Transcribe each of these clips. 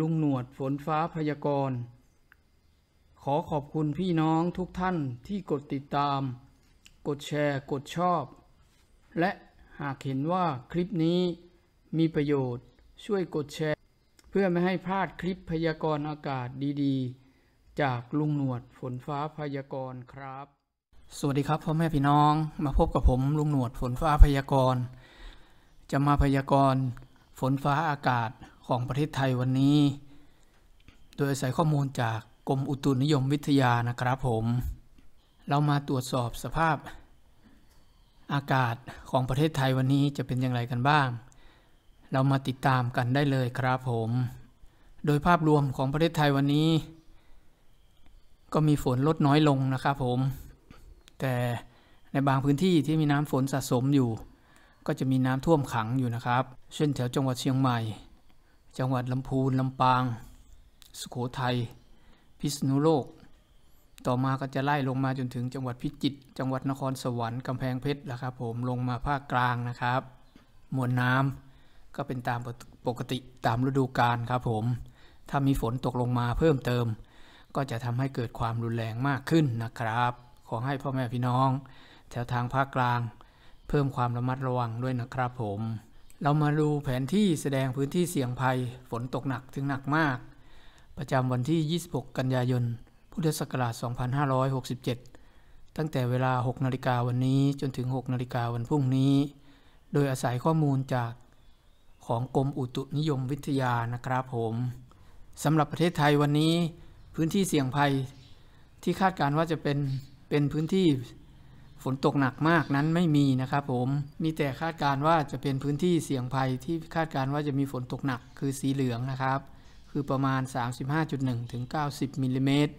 ลุงหนวดฝนฟ้าพยากรณ์ ขอขอบคุณพี่น้องทุกท่านที่กดติดตาม กดแชร์กดชอบ และหากเห็นว่าคลิปนี้มีประโยชน์ช่วยกดแชร์ เพื่อไม่ให้พลาดคลิปพยากรณ์อากาศดีๆ จากลุงหนวดฝนฟ้าพยากรณ์ครับ สวัสดีครับพ่อแม่พี่น้องมาพบกับผมลุงหนวดฝนฟ้าพยากรณ์ จะมาพยากรณ์ฝนฟ้าอากาศของประเทศไทยวันนี้ โดยอาศัยข้อมูลจากกรมอุตุนิยมวิทยานะครับผม เรามาตรวจสอบสภาพอากาศของประเทศไทยวันนี้จะเป็นอย่างไรกันบ้าง เรามาติดตามกันได้เลยครับผม โดยภาพรวมของประเทศไทยวันนี้ ก็มีฝนลดน้อยลงนะครับผม แต่ในบางพื้นที่ที่มีน้ำฝนสะสมอยู่ ก็จะมีน้ำท่วมขังอยู่นะครับ เช่นแถวจังหวัดเชียงใหม่จังหวัดลำพูนลำปาง สุโขทัย พิษณุโลก ต่อมาก็จะไล่ลงมาจนถึงจังหวัดพิจิตรจังหวัดนครสวรรค์กำแพงเพชรนะครับ ผมลงมาภาคกลางนะครับมวลน้ำก็เป็นตามปกติตามฤดูกาลครับผมถ้ามีฝนตกลงมาเพิ่มเติม ก็จะทำให้เกิดความรุนแรงมากขึ้นนะครับ ขอให้พ่อแม่พี่น้อง แถวทางภาคกลาง เพิ่มความระมัดระวังด้วยนะครับผมเรามาดูแผนที่แสดงพื้นที่เสี่ยงภัยฝนตกหนักถึงหนักมาก ประจำวันที่ 26 กันยายน พุทธศักราช 2567 ตั้งแต่เวลา 6นาฬิกาวันนี้จนถึง 6 นาฬิกาวันพรุ่งนี้ โดยอาศัยข้อมูลจากของกรมอุตุนิยมวิทยา นะครับผม สำหรับประเทศไทยวันนี้พื้นที่เสี่ยงภัยที่คาดการว่าจะเป็นเป็นพื้นที่ฝนตกหนักมากนั้นไม่มีนะครับผม มีแต่คาดการว่าจะเป็นพื้นที่เสี่ยงภัยที่คาดการว่าจะมีฝนตกหนักคือสีเหลืองนะครับ คือประมาณ 35.1ถึง90มิลลิเมตร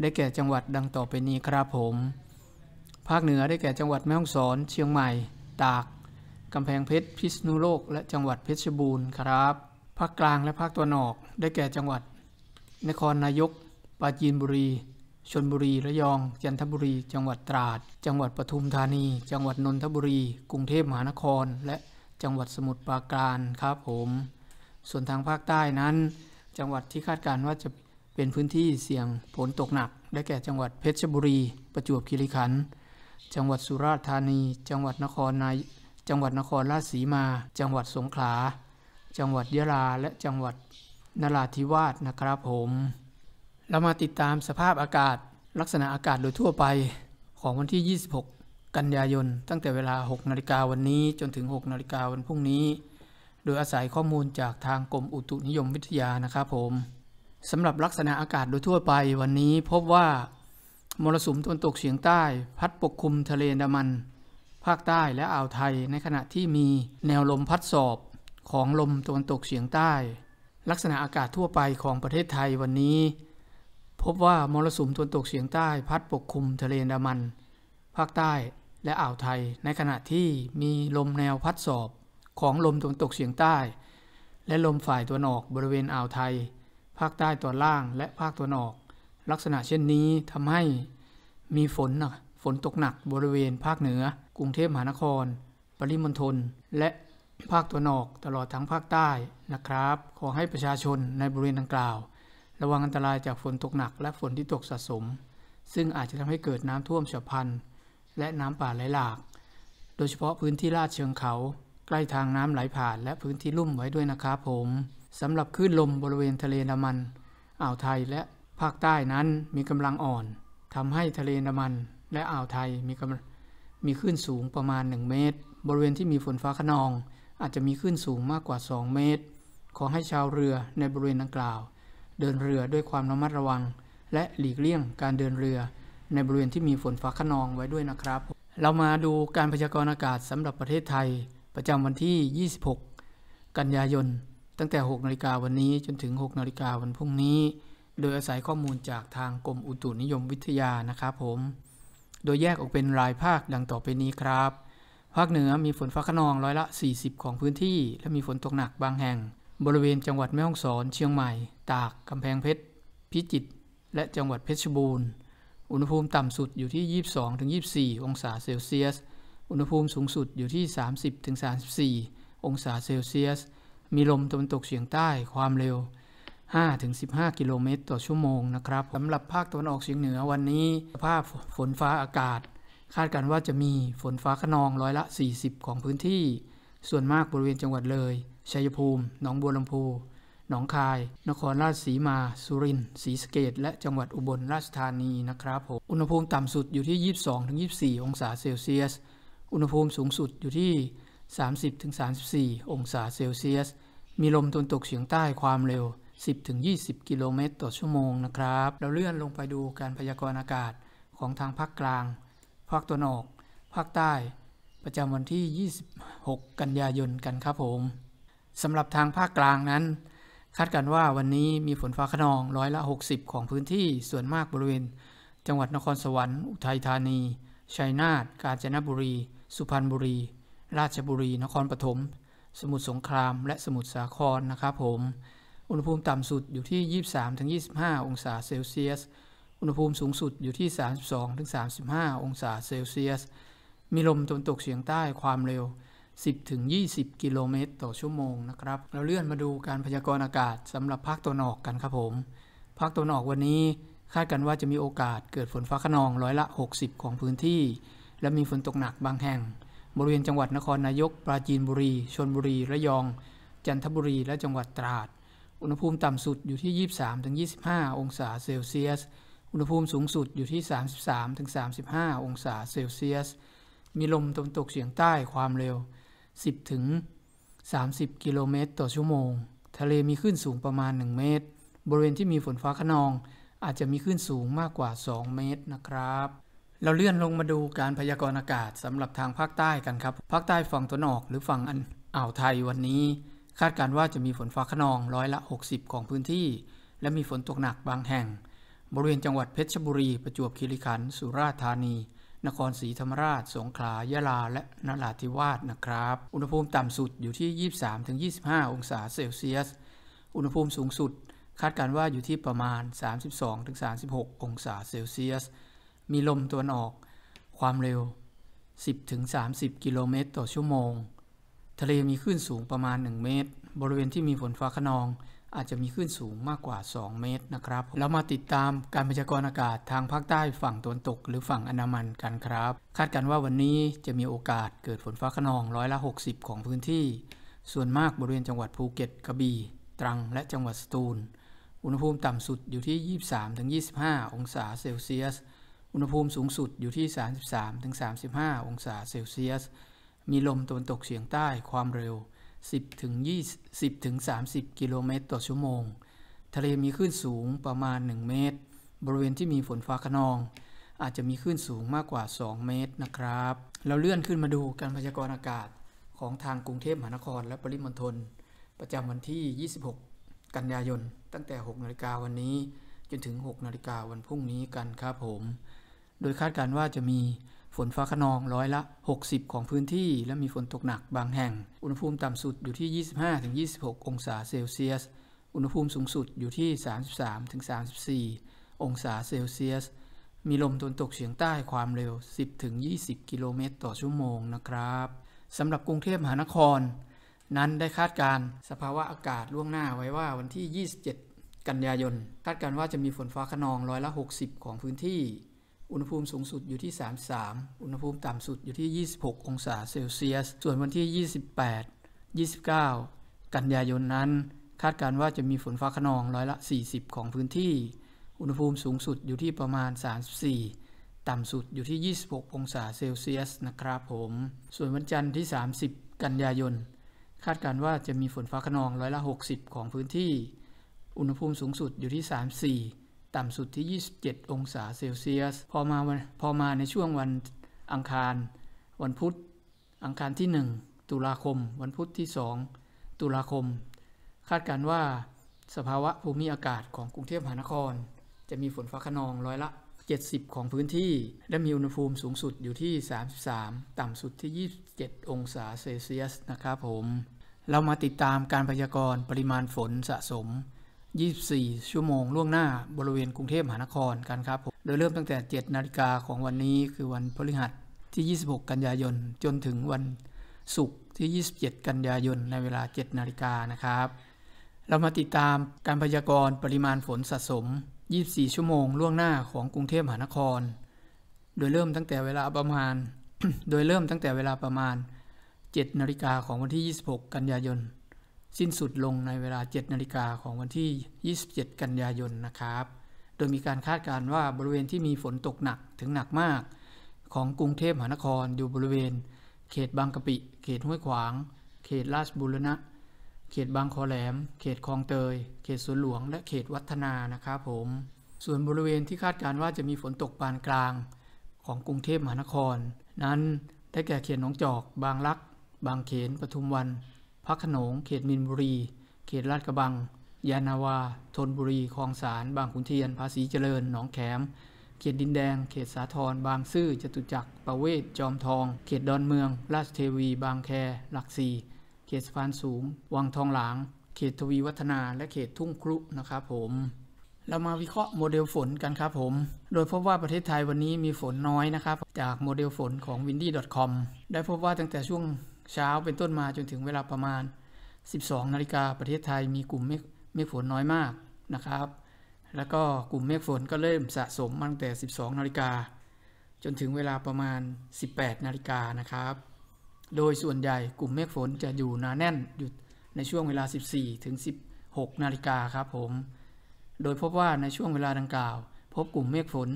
ได้แก่จังหวัดดังต่อไปนี้ครับผม ภาคเหนือได้แก่จังหวัดแม่ฮ่องสอน เชียงใหม่ ตาก กำแพงเพชร พิษณุโลก และจังหวัดเพชรบูรณ์ครับ ภาคกลางและภาคตะวันออกได้แก่จังหวัดนครนายก ปราจีนบุรีชนบุรีระยอง จันทบุรีจังหวัดตราด จังหวัดปทุมธานี จังหวัดนนทบุรี กรุงเทพมหานครและจังหวัดสมุทรปราการครับผม ส่วนทางภาคใต้นั้น จังหวัดที่คาดการณ์ว่าจะเป็นพื้นที่เสี่ยงฝนตกหนัก ได้แก่จังหวัดเพชรบุรีประจวบคีรีขันธ์จังหวัดสุราษฎร์ธานี จังหวัดนครนายจังหวัดนครราชสีมา จังหวัดสงขลาจังหวัดยะลาและจังหวัดนราธิวาสนะครับผมเรามาติดตามสภาพอากาศ ลักษณะอากาศโดยทั่วไปของวันที่ 26 กันยายน ตั้งแต่เวลา 6นาฬิกาวันนี้จนถึง 6นาฬิกาวันพรุ่งนี้ โดยอาศัยข้อมูลจากทางกรมอุตุนิยมวิทยานะครับผม สำหรับลักษณะอากาศโดยทั่วไปวันนี้พบว่ามรสุมตะวันตกเฉียงใต้ พัดปกคลุมทะเลอดามัน ภาคใต้และอ่าวไทย ในขณะที่มีแนวลมพัดสอบ ของลมตะวันตกเฉียงใต้ ลักษณะอากาศทั่วไปของประเทศไทยวันนี้พบว่ามรสุมตะวันตกเฉียง ใต้ พัดปกคลุมทะเลอันดามัน ภาค ใต้และอ่าวไทย ในขณะที่มีลมแนวพัดสอบ ของลมตะวันตกเฉียงใต้ และลมฝ่ายตะวันออก บริเวณอ่าวไทย ภาคใต้ตอนล่างและภาคตะวันออก ลักษณะเช่นนี้ทำให้มีฝนนะฝนตกหนักบริเวณ ภาคเหนือ กรุงเทพมหานคร ปริมณฑลและภาคตะวันออกตลอดทั้งภาคใต้นะครับ ขอให้ประชาชนในบริเวณดังกล่าวระวังอันตรายจากฝนตกหนักและฝนที่ตกสะสม ซึ่งอาจจะทำให้เกิดน้ำท่วมฉับพลันและน้ำป่าไหลหลาก โดยเฉพาะพื้นที่ลาดเชิงเขา ใกล้ทางน้ำไหลผ่านและพื้นที่ลุ่มไว้ด้วยนะครับผม สำหรับคลื่นลมบริเวณทะเลละมันอ่าวไทยและภาคใต้นั้นมีกำลังอ่อน ทำให้ทะเลละมัน และอ่าวไทยมีกำมีคลื่นสูงประมาณ 1 เมตร บริเวณที่มีฝนฟ้าขนอง อาจจะมีคลื่นสูงมากกว่า 2 เมตร ขอให้ชาวเรือในบริเวณดังกล่าวเดินเรือด้วยความระมัดระวัง และหลีกเลี่ยงการเดินเรือ ในบริเวณที่มีฝนฟ้าขนองไว้ด้วยนะครับ เรามาดูการพยากรณ์อากาศสำหรับประเทศไทย ประจำวันที่ 26 กันยายนตั้งแต่ 6 นาฬิกาวันนี้จนถึง 6 นาฬิกาวันพรุ่งนี้ โดยอาศัยข้อมูลจากทางกรมอุตุนิยมวิทยานะครับผม โดยแยกออกเป็นรายภาคดังต่อไปนี้ครับ ภาคเหนือมีฝนฟ้าขนองร้อยละ 40 ของพื้นที่และมีฝนตกหนักบางแห่งบริเวณจังหวัดแม่ฮ่องสอนเชียงใหม่ตากกำแพงเพชร พิจิตรและจังหวัดเพชรบูรณ์ อุณหภูมิต่ำสุดอยู่ที่ 22-24 องศาเซลเซียส อุณหภูมิสูงสุดอยู่ที่ 30-34 องศาเซลเซียส มีลมตะวันตกเฉียงใต้ความเร็ว 5-15 กิโลเมตรต่อชั่วโมงนะครับสำหรับภาคตะวันออกเฉียงเหนือวันนี้สภาพฝนฟ้าอากาศ คาดการณ์ว่าจะมีฝนฟ้าขนองร้อยละ 40 ของพื้นที่ ส่วนมากบริเวณจังหวัดเลยชัยภูมิ หนองบัวลำพูหนองคาย นครราชสีมา สุรินทร์ ศรีสะเกดและจังหวัดอุบลราชธานีนะครับผม อุณหภูมิต่ำสุดอยู่ที่ 22-24 องศาเซลเซียส อุณหภูมิสูงสุดอยู่ที่ 30-34 องศาเซลเซียส มีลมตะวันตกเฉียงใต้ความเร็ว 10-20 กิโลเมตรต่อชั่วโมงนะครับ เราเลื่อนลงไปดูการพยากรณ์อากาศของทางภาคกลาง ภาคตะวันออก ภาคใต้ ประจำวันที่ 26 กันยายนกันครับผมสำหรับทางภาคกลางนั้นคาดการว่าวันนี้มีฝนฟ้าขนองร้อยละ 60 ของพื้นที่ส่วนมากบริเวณ จังหวัดนครสวรรค์อุทัยธานี ชัยนาทกาญจนบุรี สุพรรณบุรี ราชบุรี นครปฐมสมุทรสงครามและสมุทรสาครนะครับผม อุณหภูมิต่ำสุดอยู่ที่ 23-25 องศาเซลเซียส อุณหภูมิสูงสุดอยู่ที่ 32-35 องศาเซลเซียส มีลมตะวันตกเฉียงใต้ความเร็ว10ถึง20กิโลเมตรต่อชั่วโมงนะครับ เราเลื่อนมาดูการพยากรณ์อากาศสำหรับภาคตะวันออกกันครับผม ภาคตะวันออกวันนี้คาดกันว่าจะมีโอกาสเกิดฝนฟ้าขนองร้อยละ60 ของพื้นที่ และมีฝนตกหนักบางแห่ง บริเวณจังหวัดนครนายก ปราจีนบุรีชลบุรี ระยอง จันทบุรี และจังหวัดตราด อุณหภูมิต่ำสุดอยู่ที่ 23-25 องศาเซลเซียส อุณหภูมิสูงสุดอยู่ที่ 33-35 องศาเซลเซียส มีลมตะวันตกเฉียงใต้ความเร็ว10ถึง 30 กิโลเมตร ต่อชั่วโมง ทะเลมีคลื่นสูงประมาณ 1 เมตร บริเวณที่มีฝนฟ้าขนองอาจจะมีคลื่นสูงมากกว่า 2 เมตรนะครับ เราเลื่อนลงมาดูการพยากรณ์อากาศสำหรับทางภาคใต้กันครับ ภาคใต้ฝั่งตะนออกหรือฝั่งอ่าวไทยวันนี้ คาดการว่าจะมีฝนฟ้าขนองร้อยละ 60 ของพื้นที่ และมีฝนตกหนักบางแห่ง บริเวณจังหวัดเพชรบุรีประจวบคีรีขันธ์สุราษฎร์ธานีนครศรีธรรมราช สงขลา ยะลา และนราธิวาสนะครับ อุณหภูมิต่ำสุดอยู่ที่ 23-25 องศาเซลเซียส อุณหภูมิสูงสุดคาดการว่าอยู่ที่ประมาณ 32-36 องศาเซลเซียส มีลมตะวันออกความเร็ว 10-30 กิโลเมตรต่อชั่วโมง ทะเลมีคลื่นสูงประมาณ 1 เมตร บริเวณที่มีฝนฟ้าขนองอาจจะมีคลื่นสูงมากกว่า 2 เมตรนะครับเรามาติดตามการพยากรณ์อากาศทางภาคใต้ฝั่งตะวันตกหรือฝั่งอนามันกันครับ คาดการณ์ว่าวันนี้จะมีโอกาสเกิดฝนฟ้าขนองร้อยละ 60 ของพื้นที่ ส่วนมากบริเวณจังหวัดภูเก็ตกระบี่ตรังและจังหวัดสตูล อุณหภูมิต่ำสุดอยู่ที่ 23-25 องศาเซลเซียส อุณหภูมิสูงสุดอยู่ที่ 33-35 องศาเซลเซียส มีลมตะวันตกเฉียงใต้ความเร็ว10ถึง20ถึง30กิโลเมตรต่อชั่วโมง ทะเลมีคลื่นสูงประมาณ 1 เมตร บริเวณที่มีฝนฟ้าขนอง อาจจะมีคลื่นสูงมากกว่า 2 เมตรนะครับ เราเลื่อนขึ้นมาดูการพยากรณ์อากาศของทางกรุงเทพมหานครและปริมณฑลประจำวันที่ 26 กันยายนตั้งแต่ 6 นาฬิกาวันนี้จนถึง 6 นาฬิกาวันพรุ่งนี้กันครับผม โดยคาดการณ์ว่าจะมีฝนฟ้าขนองร้อยละ 60 ของพื้นที่ และมีฝนตกหนักบางแห่ง อุณหภูมิต่ำสุดอยู่ที่ 25-26 องศาเซลเซียส อุณหภูมิสูงสุดอยู่ที่ 33-34 องศาเซลเซียส มีลมตนตกเฉียงใต้ความเร็ว 10-20 กิโลเมตรต่อชั่วโมงนะครับ สำหรับกรุงเทพมหานคร นั้นได้คาดการสภาวะอากาศล่วงหน้าไว้ว่าวันที่ 27 กันยายน คาดการว่าจะมีฝนฟ้าขนองร้อยละ 60 ของพื้นที่อุณหภูมิสูงสุดอยู่ที่ 33 อุณหภูมิต่ำสุดอยู่ที่ 26 องศาเซลเซียส ส่วนวันที่ 28 29 กันยายนนั้น คาดการว่าจะมีฝนฟ้าขนองร้อยละ 40 ของพื้นที่ อุณหภูมิสูงสุดอยู่ที่ประมาณ 34 ต่ำสุดอยู่ที่ 26 องศาเซลเซียส นะครับผม ส่วนวันจันทร์ที่ 30 กันยายนคาดการว่าจะมีฝนฟ้าขนองร้อยละ 60 ของพื้นที่ อุณหภูมิสูงสุดอยู่ที่ 34ต่ำสุดที่ 27 องศาเซลเซียสพอมาพอมาในช่วงวันอังคาร วันพุธ อังคารที่ 1 ตุลาคม วันพุธที่ 2 ตุลาคม คาดการว่าสภาวะภูมิอากาศของกรุงเทพมหานคร จะมีฝนฟ้าขนองร้อยละ 70 ของพื้นที่และมีอุณหภูมิสูงสุดอยู่ที่ 33 ต่ำสุดที่ 27 องศาเซลเซียสนะครับผม เรามาติดตามการพยากรณ์ปริมาณฝนสะสม24 ชั่วโมงล่วงหน้าบริเวณกรุงเทพมหานครกันครับโดยเริ่มตั้งแต่ 7 นาฬิกาของวันนี้คือวันพฤหัสที่ 26 กันยายน จนถึงวันศุกร์ที่ 27 กันยายน ในเวลา 7 นาฬิกานะครับ เรามาติดตามการพยากรณ์ปริมาณฝนสะสม 24 ชั่วโมงล่วงหน้าของกรุงเทพมหานคร โดยเริ่มตั้งแต่เวลาประมาณ โดยเริ่มตั้งแต่เวลาประมาณ 7 นาฬิกาของวันที่ 26 กันยายนสิ้นสุดลงในเวลา 7นาฬิกาของวันที่ 27 กันยายนนะครับ โดยมีการคาดการณ์ว่าบริเวณที่มีฝนตกหนักถึงหนักมาก ของกรุงเทพมหานครอยู่บริเวณ เขตบางกะปิ เขตห้วยขวาง เขตราชบุรณะ เขตบางคอแหลม เขตคลองเตย เขตสวนหลวงและเขตวัฒนานะครับผม ส่วนบริเวณที่คาดการณ์ว่าจะมีฝนตกปานกลาง ของกรุงเทพมหานคร นั้นได้แก่เขตหนองจอก บางลัก บางเขน ปทุมวันพระขนง เขตมินบุรี เขตลาดกระบัง ยานาวาธนบุรี คลองสารบางขุนเทียน ภาษีเจริญ หนองแขม เขตดินแดง เขตสาทร บางซื่อ จตุจักร ประเวศ จอมทอง เขตดอนเมือง ราชเทวี บางแค หลักสี่ เขตสะพานสูง วังทองหลาง เขตทวีวัฒนา และเขตทุ่งครุ นะครับผม เรามาวิเคราะห์โมเดลฝนกันครับผม โดยพบว่าประเทศไทยวันนี้มีฝนน้อยนะครับ จากโมเดลฝนของ windy.com ได้พบว่าตั้งแต่ช่วงเช้าเป็นต้นมาจนถึงเวลาประมาณ 12 นาฬิกาประเทศไทยมีกลุ่มเมฆฝนน้อยมากนะครับ แล้วก็กลุ่มเมฆฝนก็เริ่มสะสมตั้งแต่ 12 นาฬิกา จนถึงเวลาประมาณ 18 นาฬิกานะครับ โดยส่วนใหญ่กลุ่มเมฆฝนจะอยู่หนาแน่นอยู่ในช่วงเวลา 14ถึง16 นาฬิกาครับผม โดยพบว่าในช่วงเวลาดังกล่าว พบกลุ่มเมฆฝน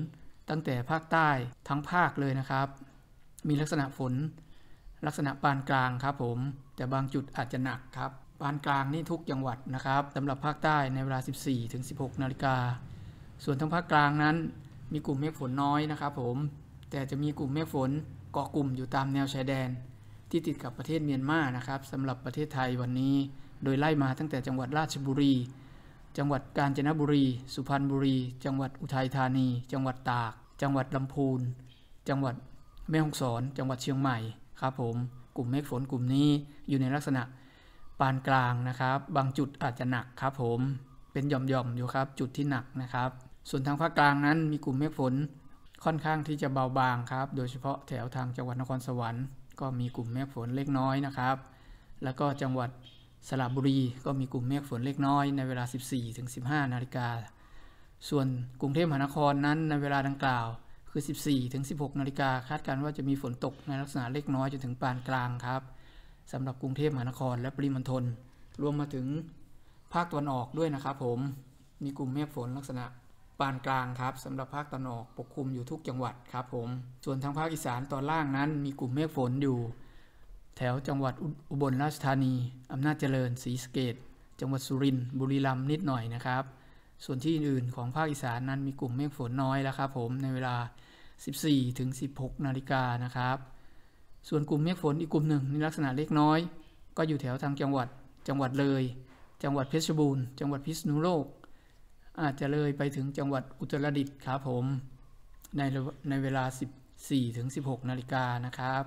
ตั้งแต่ภาคใต้ทั้งภาคเลยนะครับ มีลักษณะฝนลักษณะปานกลางครับผมแต่บางจุดอาจจะหนักครับ ปานกลางนี่ทุกจังหวัดนะครับสำหรับภาคใต้ในเวลา 14ถึง16นาฬิกา ส่วนทางภาคกลางนั้นมีกลุ่มเมฆฝนน้อยนะครับผม แต่จะมีกลุ่มเมฆฝนเกาะกลุ่มอยู่ตามแนวชายแดน ที่ติดกับประเทศเมียนมานะครับสำหรับประเทศไทยวันนี้ โดยไล่มาตั้งแต่จังหวัดราชบุรี จังหวัดกาญจนบุรี สุพรรณบุรี จังหวัดอุทัยธานี จังหวัดตาก จังหวัดลำพูน จังหวัดแม่ฮ่องสอน จังหวัดเชียงใหม่ครับผมกลุ่มเมฆฝนกลุ่มนี้อยู่ในลักษณะปานกลางนะครับบางจุดอาจจะหนักครับผมเป็นหย่อมๆอยู่ครับ จุดที่หนักนะครับส่วนทางภาคกลางนั้นมีกลุ่มเมฆฝนค่อนข้างที่จะเบาบางครับโดยเฉพาะแถวทางจังหวัดนครสวรรค์ก็มีกลุ่มเมฆฝนเล็กน้อยนะครับแล้วก็จังหวัดสระบุรีก็มีกลุ่มเมฆฝนเล็กน้อยในเวลา 14-15 นาฬิกาส่วนกรุงเทพมหานครนั้นในเวลาดังกล่าวคือ14ถึง16 นาฬิกาคาดการณ์ว่าจะมีฝนตกในลักษณะเล็กน้อย จนถึงปานกลางครับสำหรับกรุงเทพมหานครและปริมณฑลรวมมาถึงภาคตะวันออกด้วยนะครับ ผมมีกลุ่มเมฆฝนลักษณะปานกลางครับสำหรับภาคตะวันออกปกคลุมอยู่ทุกจังหวัดครับ ผม ส่วนทางภาคอีสานตอนล่างนั้น มีกลุ่มเมฆฝนอยู่ แถวจังหวัดอุบลราชธานีอำนาจเจริญศรีสะเกตจังหวัดสุรินทร์บุรีรัมย์นิดหน่อยนะครับส่วนที่อื่นๆของภาคอีสานนั้นมีกลุ่มเมฆฝนน้อยแล้วครับผมในเวลา 14ถึง16นาฬิกานะครับ ส่วนกลุ่มเมฆฝนอีกกลุ่มหนึ่งในลักษณะเล็กน้อย ก็อยู่แถวทางจังหวัดจังหวัดเลย จังหวัดเพชรบูรณ์จังหวัดพิษณุโลกอาจจะเลยไปถึงจังหวัดอุตรดิตถ์ครับผมในในเวลา 14ถึง16นาฬิกานะครับ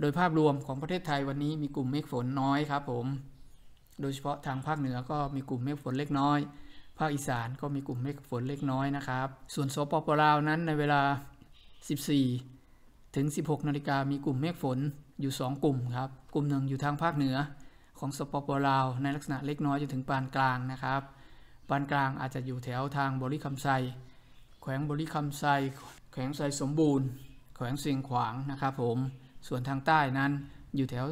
โดยภาพรวมของประเทศไทยวันนี้มีกลุ่มเมฆฝนน้อยครับผมโดยเฉพาะทางภาคเหนือก็มีกลุ่มเมฆฝนเล็กน้อยภาคอีสานก็มีกลุ่มเมฆฝนเล็กน้อยนะครับ ส่วนสปปลาวนั้นในเวลา 14ถึง16 นาฬิกามีกลุ่มเมฆฝนอยู่ 2 กลุ่มครับกลุ่มหนึ่งอยู่ทางภาคเหนือ ของสปปลาว ในลักษณะเล็กน้อยจนถึงปานกลางนะครับ ปานกลางอาจจะอยู่แถวทางบริคำไซ แขวงบริคำไซ แขวงไซสมบูรณ์ แขวงเสียงขวางนะครับ ผมส่วนทางใต้นั้นอยู่แถว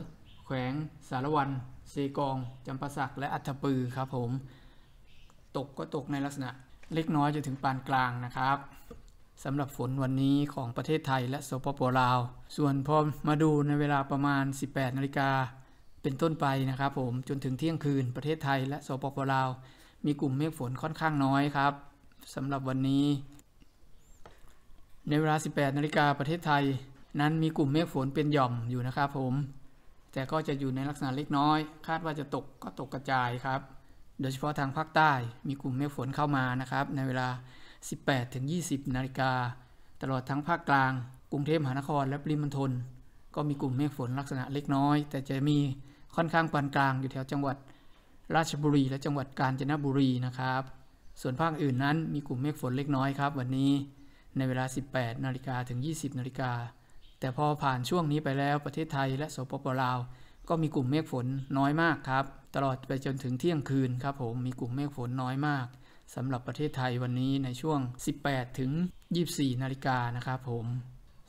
แขวงสารวันเซกองจำปาสักและอัฐปือครับ ผมตกก็ตกในลักษณะเล็กน้อยจนถึงปานกลางนะครับสำหรับฝนวันนี้ของประเทศไทยและสปปลาวส่วนพอมาดูในเวลาประมาณ 18นาฬิกาเป็นต้นไปนะครับผมจนถึงเที่ยงคืนประเทศไทยและสปปลาวมีกลุ่มเมฆฝนค่อนข้างน้อยครับสำหรับวันนี้ ในเวลา 18นาฬิกาประเทศไทยนั้นมีกลุ่มเมฆฝนเป็นหย่อมอยู่นะครับ ผม แต่ก็จะอยู่ในลักษณะเล็กน้อย คาดว่าจะตกก็ตกกระจายครับโดยเฉพาะทางภาคใต้มีกลุ่มเมฆฝนเข้ามานะครับในเวลา 18-20 นาฬิกาตลอดทั้งภาคกลาง กรุงเทพมหานคร และปริมณฑลก็มีกลุ่มเมฆฝนลักษณะเล็กน้อยแต่จะมีค่อนข้างปานกลางอยู่แถวจังหวัดราชบุรีและจังหวัดกาญจนบุรีนะครับส่วนภาคอื่นนั้นมีกลุ่มเมฆฝนเล็กน้อยครับ วันนี้ในเวลา 18 นาฬิกาถึง 20 นาฬิกาแต่พอผ่านช่วงนี้ไปแล้วประเทศไทยและสปปลาวก็มีกลุ่มเมฆฝนน้อยมากครับ ตลอดไปจนถึงเที่ยงคืนครับผมมีกลุ่มเมฆฝนน้อยมากสำหรับประเทศไทยวันนี้ในช่วง 18 ถึง 24 นาฬิกานะครับผม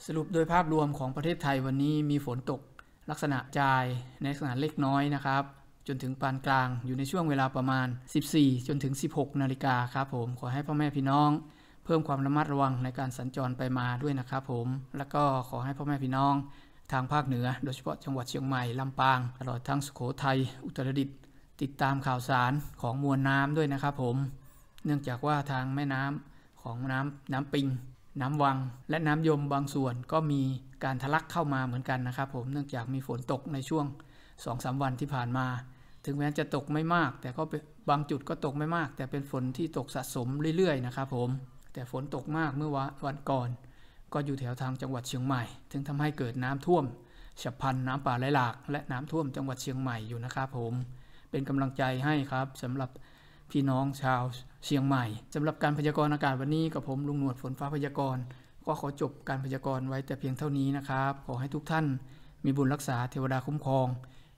สรุปโดยภาพรวมของประเทศไทยวันนี้มีฝนตกลักษณะจายในลักษณะเล็กน้อยนะครับ จนถึงปานกลางอยู่ในช่วงเวลาประมาณ 14จนถึง 16นาฬิกาครับผมขอให้พ่อแม่พี่น้อง เพิ่มความระมัดระวังในการสัญจรไปมาด้วยนะครับผมแล้วก็ขอให้พ่อแม่พี่น้องทางภาคเหนือโดยเฉพาะจังหวัดเชียงใหม่ ลำปางตลอดทั้งสุโขทัยอุตรดิตถ์ติดตามข่าวสารของมวลน้ำด้วยนะครับผมเนื่องจากว่าทางแม่น้ำของน้ำน้ำปิง น้ำวังและน้ำยมบางส่วนก็มีการทะลักเข้ามาเหมือนกันนะครับผมเนื่องจากมีฝนตกในช่วง2อสวันที่ผ่านมา ถึงแม้จะตกไม่มาก แต่ก็บางจุดก็ตกไม่มาก แต่เป็นฝนที่ตกสะสมเรื่อยๆนะครับผม แต่ฝนตกมากเมื่อวันก่อนก็อยู่แถวทางจังหวัดเชียงใหม่ ถึงทำให้เกิดน้ำท่วมฉับพลันน้ำป่าไหลหลาก และน้ำท่วมจังหวัดเชียงใหม่อยู่นะครับผม เป็นกำลังใจให้ครับ สำหรับพี่น้องชาวเชียงใหม่สำหรับการพยากรณ์อากาศวันนี้กับผมลุงหนวดฝนฟ้าพยากรณ์ก็ขอจบการพยากรณ์ไว้แต่เพียงเท่านี้นะครับ ขอให้ทุกท่าน มีบุญรักษาเทวดาคุ้มครอง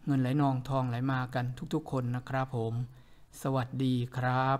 เงินไหลนองทองไหลมากันทุกๆ คนนะครับผม สวัสดีครับ